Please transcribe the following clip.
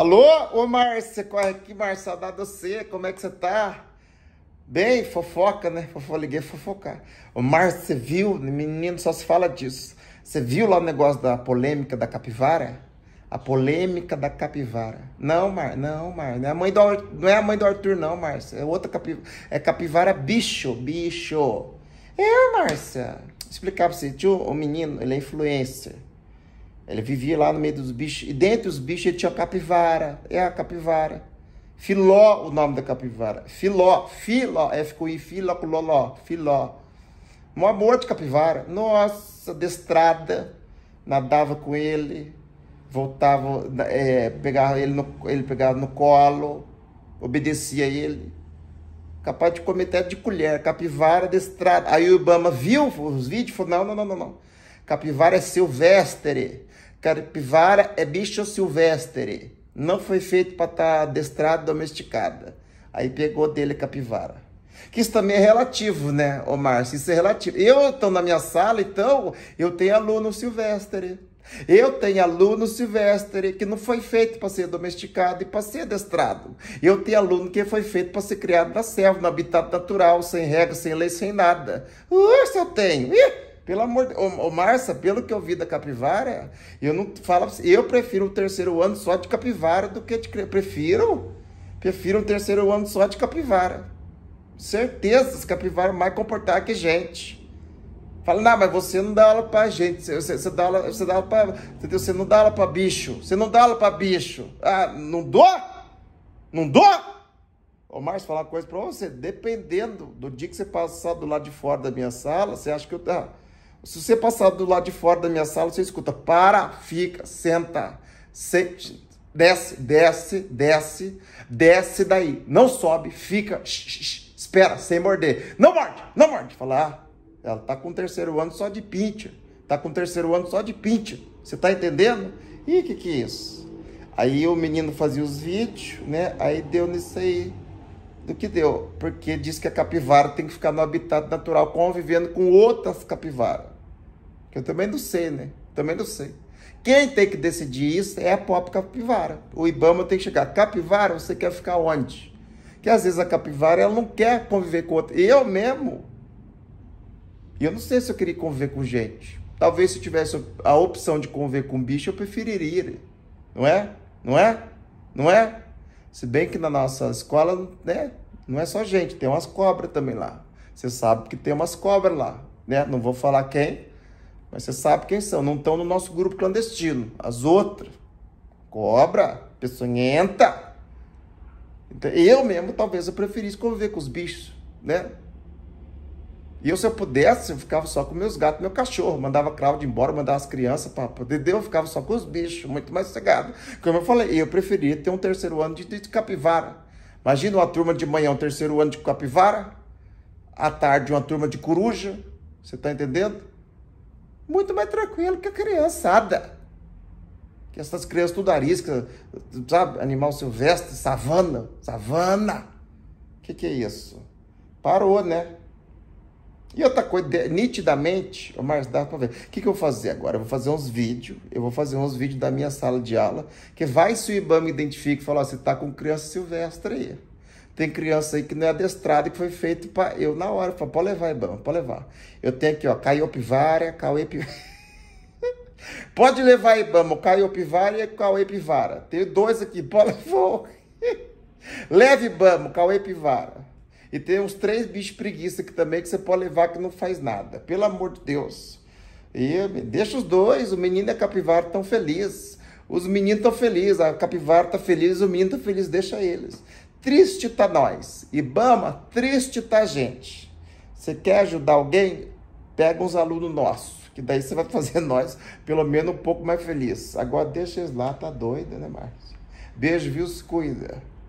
Alô, ô Márcia, corre aqui, Márcia, saudade de você, como é que você tá? Bem, fofoca, né? Fofo, liguei fofocar. Ô Márcia, você viu? Menino, só se fala disso. Você viu lá o negócio da polêmica da capivara? A polêmica da capivara. Não, Mar, não, Mar. Não é a mãe do, Arthur, não é a mãe do Arthur, não, Márcia. É outra capivara. É capivara bicho, bicho. É, Márcia. explicar pra você. Tio, o menino, ele é influencer. Ele vivia lá no meio dos bichos. E dentre os bichos ele tinha capivara. É a capivara. Filó, o nome da capivara. Filó, filó, F com I, filó com loló, filó. Um amor de capivara. Nossa, destrada. Nadava com ele, voltava, é, pegava ele, no, ele pegava no colo, obedecia a ele. Capaz de comer até de colher, capivara destrada. Aí o Obama viu os vídeos e falou: não, não, não, não, não. Capivara é silvestre. Capivara é bicho silvestre. Não foi feito para estar tá adestrado, domesticada. Aí pegou dele capivara. Que isso também é relativo, né, Omar? Isso é relativo. Eu estou na minha sala, então, eu tenho aluno silvestre. Eu tenho aluno silvestre que não foi feito para ser domesticado e para ser adestrado. Eu tenho aluno que foi feito para ser criado na selva, no habitat natural, sem regra, sem lei, sem nada. Uh, se eu tenho! Ih! Pelo amor de Deus. Ô, Marça, pelo que eu vi da capivara, eu não falo pra você. Eu prefiro o terceiro ano só de capivara do que de Prefiro. Prefiro um terceiro ano só de capivara. Certeza, as capivaras mais comportar que gente. Fala, não, mas você não dá aula pra gente. Você, você dá aula, você dá aula pra. Entendeu? Você não dá aula pra bicho. Você não dá aula pra bicho. Ah, não dou? Não dou? Ô, Márcio, falar uma coisa pra você. Dependendo do dia que você passar do lado de fora da minha sala, você acha que eu. Ah, se você passar do lado de fora da minha sala, você escuta: para, fica, senta, sente, desce, desce, desce, desce daí. Não sobe, fica, sh, sh, espera, sem morder. Não morde, não morde. Falar, ah, ela tá com o terceiro ano só de pinte, tá com o terceiro ano só de pinte. Você tá entendendo? E que que é isso? Aí o menino fazia os vídeos, né? Aí deu nisso aí do que deu, porque diz que a capivara tem que ficar no habitat natural, convivendo com outras capivaras. Que eu também não sei, né? Também não sei. Quem tem que decidir isso é a própria capivara. O Ibama tem que chegar. Capivara, você quer ficar onde? Que às vezes a capivara ela não quer conviver com outra. Eu mesmo. Eu não sei se eu queria conviver com gente. Talvez se eu tivesse a opção de conviver com bicho, eu preferiria. Né? Não é? Não é? Não é? Se bem que na nossa escola, né? Não é só gente, tem umas cobras também lá. Você sabe que tem umas cobras lá, né? Não vou falar quem, mas você sabe quem são, não estão no nosso grupo clandestino. As outras. Cobra, peçonhenta. Então, eu mesmo, talvez, eu preferisse conviver com os bichos, né? E eu, se eu pudesse, eu ficava só com meus gatos, meu cachorro. Mandava Cláudio embora, mandava as crianças para Dedeu, eu ficava só com os bichos, muito mais cegado. Como eu falei, eu preferia ter um terceiro ano de, de capivara. Imagina uma turma de manhã, um terceiro ano de capivara. À tarde, uma turma de coruja. Você está entendendo? muito mais tranquilo que a criançada. Que essas crianças tudo arisca, sabe? Animal silvestre, savana, savana. O que, que é isso? Parou, né? E outra coisa, nitidamente, o Marcos dá para ver. O que, que eu vou fazer agora? Eu vou fazer uns vídeos. Eu vou fazer uns vídeos da minha sala de aula. Que vai se o IBAMA identifica e fala: você tá com criança silvestre aí. Tem criança aí que não é adestrada e que foi feito para eu na hora. Falei, pode levar, Ibama, pode levar. Eu tenho aqui, ó, Caiopivária, Cauepivária. pode levar, Ibama, Caiopivara e Cauepivara. Tenho dois aqui, pode levar. Leve, Ibama, Cauepivara. E tem uns três bichos preguiça aqui também que você pode levar que não faz nada. Pelo amor de Deus. E deixa os dois, o menino e a capivara tão felizes. Os meninos estão felizes, a capivara está feliz, o menino está feliz, deixa eles. Triste tá nós. Ibama, triste tá gente. Você quer ajudar alguém? Pega uns alunos nossos, que daí você vai fazer nós pelo menos um pouco mais feliz. Agora deixa eles lá, tá doida, né, Márcio? Beijo, viu? Se cuida.